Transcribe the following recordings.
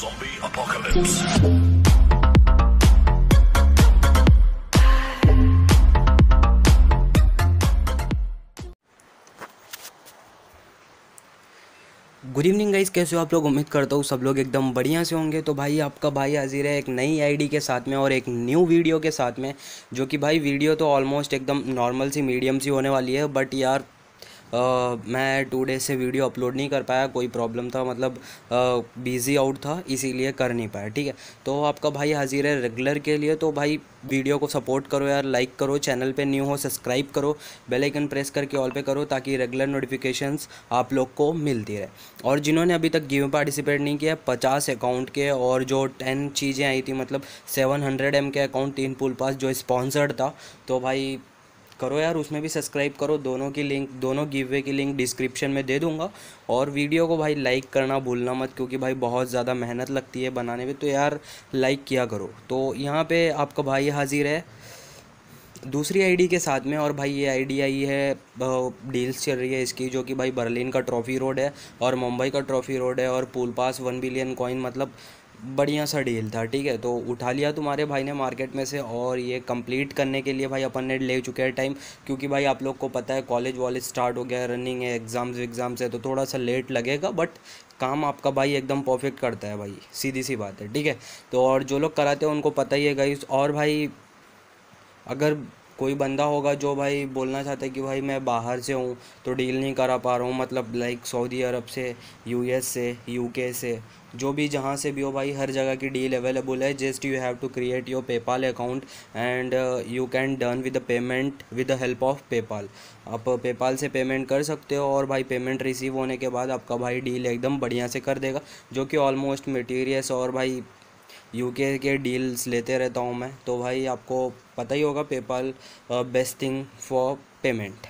Zombie Apocalypse. Good evening guys कैसे हो आप लोग उम्मीद करता हूँ सब लोग एकदम बढ़िया से होंगे तो भाई आपका भाई हाजिर है एक नई आईडी के साथ में और एक न्यू वीडियो के साथ में जो कि भाई वीडियो तो ऑलमोस्ट एकदम नॉर्मल सी मीडियम सी होने वाली है बट यार मैं टू डे से वीडियो अपलोड नहीं कर पाया कोई प्रॉब्लम था मतलब बिज़ी आउट था इसीलिए कर नहीं पाया ठीक है तो आपका भाई हाजिर है रेगुलर के लिए तो भाई वीडियो को सपोर्ट करो यार लाइक करो चैनल पे न्यू हो सब्सक्राइब करो बेल आइकन प्रेस करके ऑल पे करो ताकि रेगुलर नोटिफिकेशंस आप लोग को मिलती रहे और जिन्होंने अभी तक गेम पार्टिसिपेट नहीं किया पचास अकाउंट के और जो टेन चीज़ें आई थी मतलब सेवन हंड्रेड एम के अकाउंट तीन पुल पास जो स्पॉन्सर्ड था तो भाई करो यार उसमें भी सब्सक्राइब करो दोनों की लिंक दोनों गिवे की लिंक डिस्क्रिप्शन में दे दूंगा और वीडियो को भाई लाइक करना भूलना मत क्योंकि भाई बहुत ज़्यादा मेहनत लगती है बनाने में तो यार लाइक किया करो तो यहाँ पर आपका भाई हाजिर है दूसरी आईडी के साथ में और भाई ये आईडी आई है डील्स चल रही है इसकी जो कि भाई बर्लिन का ट्रॉफ़ी रोड है और मुंबई का ट्रॉफ़ी रोड है और pool pass one billion coin मतलब बढ़िया सा डील था ठीक है तो उठा लिया तुम्हारे भाई ने मार्केट में से और ये कंप्लीट करने के लिए भाई अपन ने ले चुके हैं टाइम क्योंकि भाई आप लोग को पता है कॉलेज वॉलेज स्टार्ट हो गया रनिंग है एग्ज़ाम्स एग्ज़ाम्स है तो थोड़ा सा लेट लगेगा बट काम आपका भाई एकदम परफेक्ट करता है भाई सीधी सी बात है ठीक है तो और जो लोग कराते हैं उनको पता ही है गई और भाई अगर कोई बंदा होगा जो भाई बोलना चाहता है कि भाई मैं बाहर से हूँ तो डील नहीं करा पा रहा हूँ मतलब लाइक सऊदी अरब से यूएस से यूके से जो भी जहाँ से भी हो भाई हर जगह की डील अवेलेबल है just you have to create your PayPal account and you can done with the payment with the help of PayPal आप पेपाल से पेमेंट कर सकते हो और भाई पेमेंट रिसीव होने के बाद आपका भाई डील एकदम बढ़िया से कर देगा जो कि ऑलमोस्ट मटीरियस और भाई यूके के डील्स लेते रहता हूँ मैं तो भाई आपको पता ही होगा PayPal best thing for payment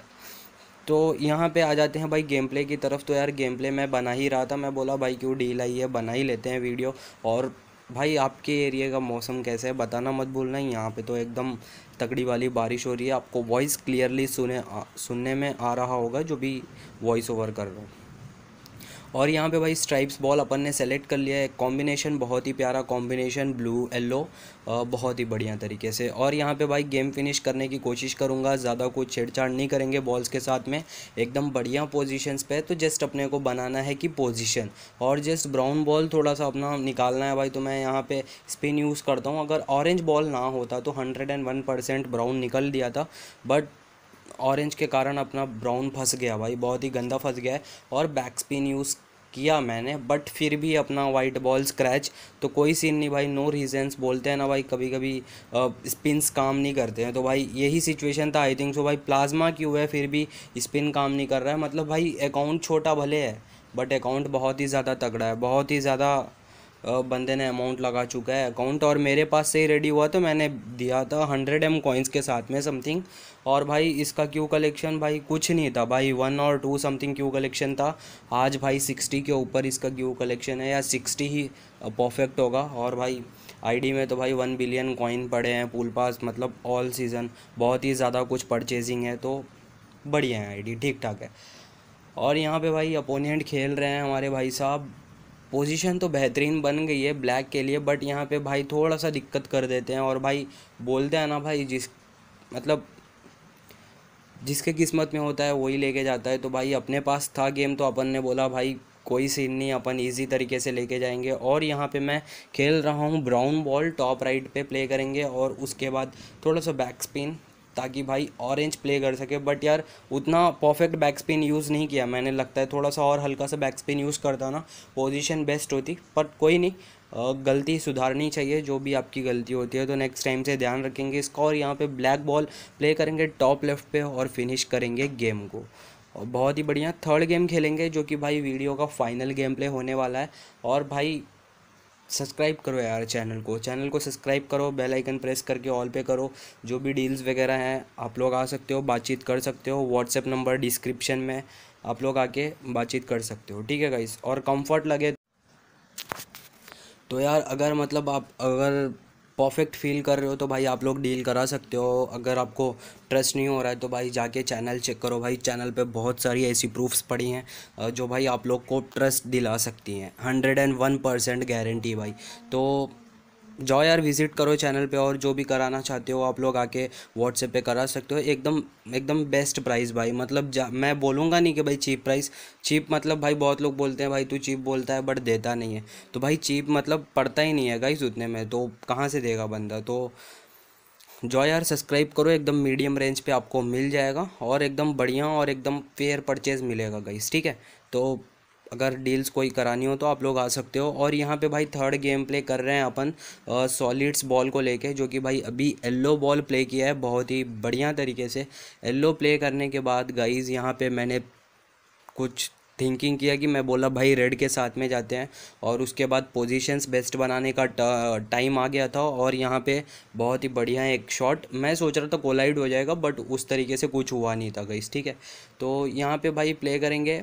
तो यहाँ पे आ जाते हैं भाई गेम प्ले की तरफ तो यार गेम प्ले मैं बना ही रहा था मैं बोला भाई क्यों डील आई है बना ही लेते हैं वीडियो और भाई आपके एरिया का मौसम कैसे है बताना मत भूलना यहाँ पे तो एकदम तकड़ी वाली बारिश हो रही है आपको वॉइस क्लियरली सुने आ, सुनने में आ रहा होगा जो भी वॉइस ओवर कर रहा हूँ और यहाँ पे भाई स्ट्राइप्स बॉल अपन ने सेलेक्ट कर लिया है कॉम्बिनेशन बहुत ही प्यारा कॉम्बिनेशन ब्लू येल्लो बहुत ही बढ़िया तरीके से और यहाँ पे भाई गेम फिनिश करने की कोशिश करूँगा ज़्यादा कुछ छेड़छाड़ नहीं करेंगे बॉल्स के साथ में एकदम बढ़िया पोजिशन पे तो जस्ट अपने को बनाना है कि पोजिशन और जस्ट ब्राउन बॉल थोड़ा सा अपना निकालना है भाई तो मैं यहाँ पर स्पिन यूज़ करता हूँ अगर ऑरेंज बॉल ना होता तो hundred and one percent brown निकल दिया था बट ऑरेंज के कारण अपना ब्राउन फंस गया भाई बहुत ही गंदा फंस गया है और बैक स्पिन यूज़ किया मैंने बट फिर भी अपना वाइट बॉल स्क्रैच तो कोई सीन नहीं भाई नो रीजन्स बोलते हैं ना भाई कभी कभी स्पिन्स काम नहीं करते हैं तो भाई यही सिचुएशन था आई थिंक सो भाई प्लाज्मा क्यों है फिर भी स्पिन काम नहीं कर रहा है मतलब भाई अकाउंट छोटा भले है बट अकाउंट बहुत ही ज़्यादा तगड़ा है बहुत ही ज़्यादा बंदे ने अमाउंट लगा चुका है अकाउंट और मेरे पास से ही रेडी हुआ तो मैंने दिया था हंड्रेड एम कॉइन्स के साथ में समथिंग और भाई इसका क्यू कलेक्शन भाई कुछ नहीं था भाई वन और टू समथिंग क्यू कलेक्शन था आज भाई सिक्सटी के ऊपर इसका क्यू कलेक्शन है या सिक्सटी ही परफेक्ट होगा और भाई आईडी में तो भाई वन बिलियन कॉइन पड़े हैं पूल पास मतलब ऑल सीज़न बहुत ही ज़्यादा कुछ परचेजिंग है तो बढ़िया है आई ठीक ठाक है और यहाँ पे भाई अपोनेंट खेल रहे हैं हमारे भाई साहब पोजीशन तो बेहतरीन बन गई है ब्लैक के लिए बट यहाँ पे भाई थोड़ा सा दिक्कत कर देते हैं और भाई बोलते हैं ना भाई जिस मतलब जिसके किस्मत में होता है वही लेके जाता है तो भाई अपने पास था गेम तो अपन ने बोला भाई कोई सीन नहीं अपन इजी तरीके से लेके जाएंगे और यहाँ पे मैं खेल रहा हूँ ब्राउन बॉल टॉप राइट पे प्ले करेंगे और उसके बाद थोड़ा सा बैक स्पिन ताकि भाई ऑरेंज प्ले कर सके बट यार उतना परफेक्ट बैक स्पिन यूज़ नहीं किया मैंने लगता है थोड़ा सा और हल्का सा बैक स्पिन यूज़ करता ना पोजीशन बेस्ट होती बट कोई नहीं गलती सुधारनी चाहिए जो भी आपकी गलती होती है तो नेक्स्ट टाइम से ध्यान रखेंगे इसका और यहाँ पे ब्लैक बॉल प्ले करेंगे टॉप लेफ्ट पे और फिनिश करेंगे गेम को और बहुत ही बढ़िया थर्ड गेम खेलेंगे जो कि भाई वीडियो का फाइनल गेम प्ले होने वाला है और भाई सब्सक्राइब करो यार चैनल को चैनल को सब्सक्राइब करो बेल आइकन प्रेस करके ऑल पे करो जो भी डील्स वगैरह हैं आप लोग आ सकते हो बातचीत कर सकते हो व्हाट्सएप नंबर डिस्क्रिप्शन में आप लोग आके बातचीत कर सकते हो ठीक है गाइस और कंफर्ट लगे तो यार अगर मतलब आप अगर परफेक्ट फील कर रहे हो तो भाई आप लोग डील करा सकते हो अगर आपको ट्रस्ट नहीं हो रहा है तो भाई जाके चैनल चेक करो भाई चैनल पे बहुत सारी ऐसी प्रूफ्स पड़ी हैं जो भाई आप लोग को ट्रस्ट दिला सकती हैं hundred and one percent guarantee भाई तो जाओ यार विज़िट करो चैनल पे और जो भी कराना चाहते हो आप लोग आके व्हाट्सएप पे करा सकते हो एकदम एकदम बेस्ट प्राइस भाई मतलब मैं बोलूँगा नहीं कि भाई चीप प्राइस चीप मतलब भाई बहुत लोग बोलते हैं भाई तू चीप बोलता है बट देता नहीं है तो भाई चीप मतलब पड़ता ही नहीं है गाइस उतने में तो कहाँ से देगा बंदा तो जो यार सब्सक्राइब करो एकदम मीडियम रेंज पे आपको मिल जाएगा और एकदम बढ़िया और एकदम फेयर परचेज़ मिलेगा गाइस ठीक है तो अगर डील्स कोई करानी हो तो आप लोग आ सकते हो और यहाँ पे भाई थर्ड गेम प्ले कर रहे हैं अपन सॉलिड्स बॉल को लेके जो कि भाई अभी येल्लो बॉल प्ले किया है बहुत ही बढ़िया तरीके से येल्लो प्ले करने के बाद गाइज़ यहाँ पे मैंने कुछ थिंकिंग किया कि मैं बोला भाई रेड के साथ में जाते हैं और उसके बाद पोजीशंस बेस्ट बनाने का टाइम आ गया था और यहाँ पे बहुत ही बढ़िया एक शॉट मैं सोच रहा था कोलाइड हो जाएगा बट उस तरीके से कुछ हुआ नहीं था गई ठीक है तो यहाँ पे भाई प्ले करेंगे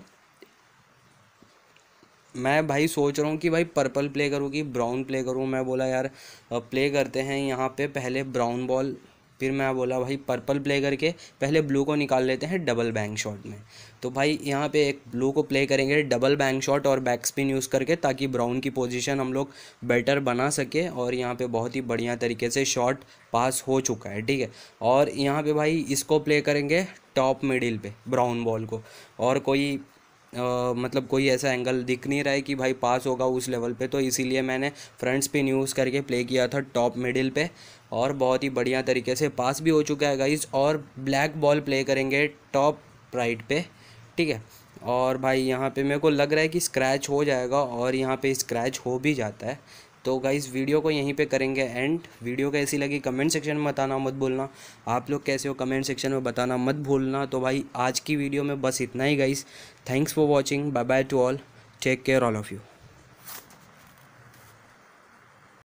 मैं भाई सोच रहा हूँ कि भाई पर्पल प्ले करूँ कि ब्राउन प्ले करूँ मैं बोला यार प्ले करते हैं यहाँ पे पहले ब्राउन बॉल फिर मैं बोला भाई पर्पल प्ले करके पहले ब्लू को निकाल लेते हैं डबल बैंक शॉट में तो भाई यहाँ पे एक ब्लू को प्ले करेंगे डबल बैंक शॉट और बैक स्पिन यूज़ करके ताकि ब्राउन की पोजीशन हम लोग बेटर बना सके और यहाँ पे बहुत ही बढ़िया तरीके से शॉट पास हो चुका है ठीक है और यहाँ पे भाई इसको प्ले करेंगे टॉप मिडिल पर ब्राउन बॉल को और कोई मतलब कोई ऐसा एंगल दिख नहीं रहा है कि भाई पास होगा उस लेवल पे तो इसीलिए मैंने फ्रंट स्पिन यूज़ करके प्ले किया था टॉप मिडिल पे और बहुत ही बढ़िया तरीके से पास भी हो चुका है गाइज और ब्लैक बॉल प्ले करेंगे टॉप राइट पे ठीक है और भाई यहाँ पे मेरे को लग रहा है कि स्क्रैच हो जाएगा और यहाँ पे स्क्रैच हो भी जाता है तो गाइज़ वीडियो को यहीं पे करेंगे एंड वीडियो कैसी लगी कमेंट सेक्शन में बताना मत भूलना आप लोग कैसे हो कमेंट सेक्शन में बताना मत भूलना तो भाई आज की वीडियो में बस इतना ही guys thanks for watching bye bye to all take care all of you